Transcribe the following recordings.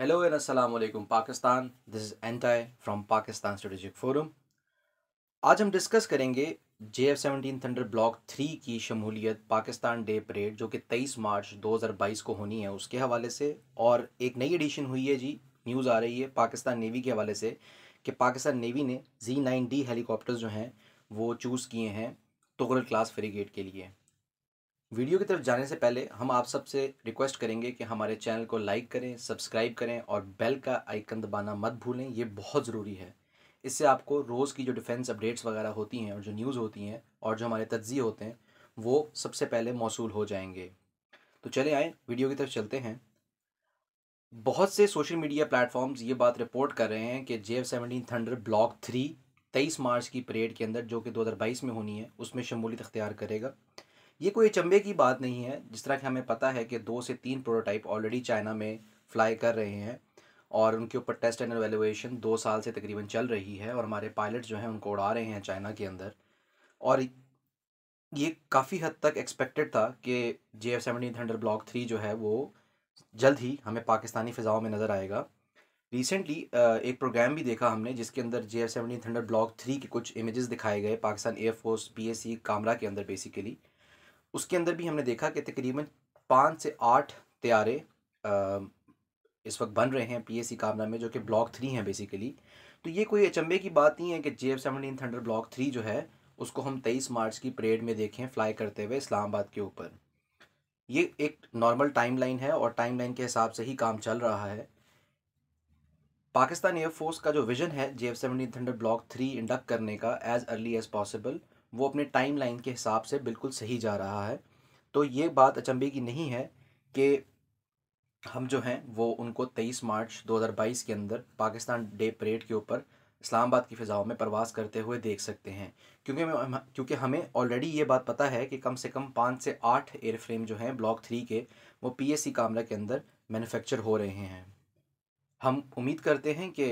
Hello and Assalamu alaikum Pakistan. This is Anti from Pakistan Strategic Forum. आज हम discuss करेंगे J F seventeen Thunder block three की शमूलियत Pakistan day parade जो कि 23 मार्च 2022 को होनी है उसके हवाले से और एक नई एडिशन हुई है जी न्यूज़ आ रही है पाकिस्तान नेवी के हवाले से कि पाकिस्तान नेवी ने जी नाइन डी हेलीकॉप्टर्स जो हैं वो चूज़ किए हैं तुगल क्लास फ्रिगेट के लिए वीडियो की तरफ जाने से पहले हम आप सबसे रिक्वेस्ट करेंगे कि हमारे चैनल को लाइक करें सब्सक्राइब करें और बेल का आइकन दबाना मत भूलें ये बहुत ज़रूरी है इससे आपको रोज़ की जो डिफेंस अपडेट्स वगैरह होती हैं और जो न्यूज़ होती हैं और जो हमारे तज्जी होते हैं वो सबसे पहले मौसू हो जाएंगे तो चले आए वीडियो की तरफ चलते हैं बहुत से सोशल मीडिया प्लेटफॉर्म्स ये बात रिपोर्ट कर रहे हैं कि J F seventeen Thunder block three तेईस मार्च की परेड के अंदर जो कि दो में होनी है उसमें शमूलियत अख्तियार करेगा ये कोई अचंबे की बात नहीं है जिस तरह कि हमें पता है कि दो से तीन प्रोटोटाइप ऑलरेडी चाइना में फ्लाई कर रहे हैं और उनके ऊपर टेस्ट एंड एवेलुएशन दो साल से तकरीबन चल रही है और हमारे पायलट जो हैं उनको उड़ा रहे हैं चाइना के अंदर और ये काफ़ी हद तक एक्सपेक्टेड था कि J F seventy Thunder block three जो है वो जल्द ही हमें पाकिस्तानी फ़िज़ाओं में नज़र आएगा रिसेंटली एक प्रोग्राम भी देखा हमने जिसके अंदर J F seventy Thunder block three के कुछ इमेजेस दिखाए गए Pakistan Air Force P S C Kamra के अंदर बेसिकली उसके अंदर भी हमने देखा कि तकरीबन पाँच से आठ त्यारे इस वक्त बन रहे हैं पी एस सी कामना में जो कि ब्लॉक थ्री हैं बेसिकली तो ये कोई अचंबे की बात नहीं है कि J F seventeen Thunder block three जो है उसको हम तेईस मार्च की परेड में देखें फ्लाई करते हुए इस्लामाबाद के ऊपर ये एक नॉर्मल टाइमलाइन है और टाइमलाइन के हिसाब से ही काम चल रहा है पाकिस्तान एयरफोर्स का जो विज़न है J F seventeen Thunder block three induct करने का एज़ अर्ली एज़ पॉसिबल वो अपने टाइम लाइन के हिसाब से बिल्कुल सही जा रहा है तो ये बात अचंभे की नहीं है कि हम जो हैं वो उनको 23 मार्च 2022 के अंदर पाकिस्तान डे परेड के ऊपर इस्लामाबाद की फ़िज़ाओं में प्रवास करते हुए देख सकते हैं क्योंकि हमें क्योंकि हमें ऑलरेडी ये बात पता है कि कम से कम पाँच से आठ एयरफ्रेम जो हैं ब्लॉक थ्री के वो पीएससी कामरा के अंदर मैन्युफैक्चर हो रहे हैं हम उम्मीद करते हैं कि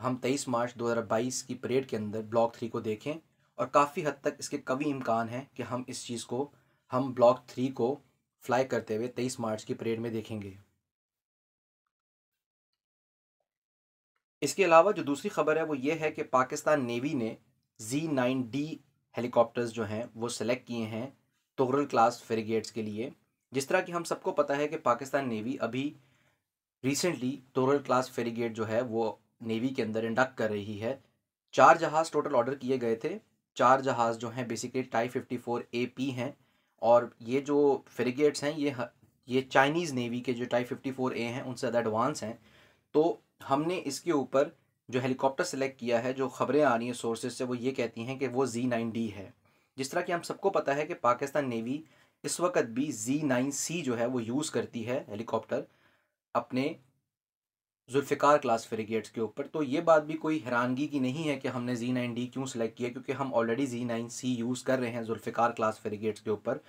हम 23 मार्च 2022 की परेड के अंदर ब्लॉक थ्री को देखें और काफ़ी हद तक इसके कभी इम्कान हैं कि हम इस चीज़ को हम ब्लॉक थ्री को फ्लाई करते हुए तेईस मार्च की परेड में देखेंगे इसके अलावा जो दूसरी खबर है वो ये है कि पाकिस्तान नेवी ने जी नाइन डी हेलीकॉप्टर्स जो हैं वो सिलेक्ट किए हैं तोरल क्लास फ्रिगेट्स के लिए जिस तरह कि हम सबको पता है कि पाकिस्तान नेवी अभी रिसेंटली तोरल क्लास फेरीगेट जो है वो नेवी के अंदर इंडक्ट कर रही है चार जहाज़ टोटल ऑर्डर किए गए थे चार जहाज़ जो हैं basically type fifty four A P हैं और ये जो फ्रिगेट्स हैं ये ये चाइनीज़ नेवी के जो टाई फिफ्टी फोर ए हैं उनसे ज़्यादा एडवांस हैं तो हमने इसके ऊपर जो हेलीकॉप्टर सेलेक्ट किया है जो खबरें आ रही हैं सोर्सेज से वो ये कहती हैं कि वो जी नाइन डी है जिस तरह कि हम सबको पता है कि पाकिस्तान नेवी इस वक्त भी जी नाइन सी जो है वो यूज़ करती है हेलीकॉप्टर अपने जुल्फ़िकार क्लास फ्रिगेट्स के ऊपर तो ये बात भी कोई हैरानगी की नहीं है कि हमने जी नाइन डी क्यों सेलेक्ट किया क्योंकि हम already G nine C use कर रहे हैं जुल्फ़िकार क्लास फ्रिगेट्स के ऊपर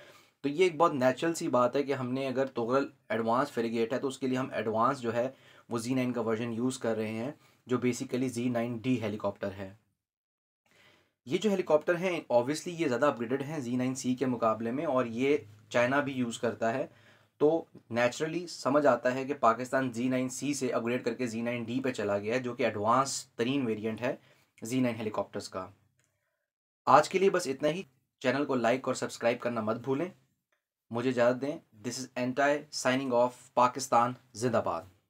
तो ये एक बहुत नेचुरल सी बात है कि हमने अगर तोगल एडवांस फ्रिगेट है तो उसके लिए हम एडवांस जो है वो जी नाइन का वर्जन यूज़ कर रहे हैं जो basically G nine D helicopter है ये जो हेलीकॉप्टर हैं ऑब्वियसली ये ज़्यादा अपग्रेडेड हैं जी नाइन सी के मुकाबले में और ये चाइना भी यूज़ करता है तो नेचुरली समझ आता है कि पाकिस्तान जी नाइन सी से अपग्रेड करके जी नाइन डी पर चला गया है जो कि एडवांस तरीन वेरिएंट है जी नाइन हेलीकॉप्टर्स का आज के लिए बस इतना ही चैनल को लाइक और सब्सक्राइब करना मत भूलें मुझे इजाज़त दें दिस इज़ एंटाई साइनिंग ऑफ पाकिस्तान जिंदाबाद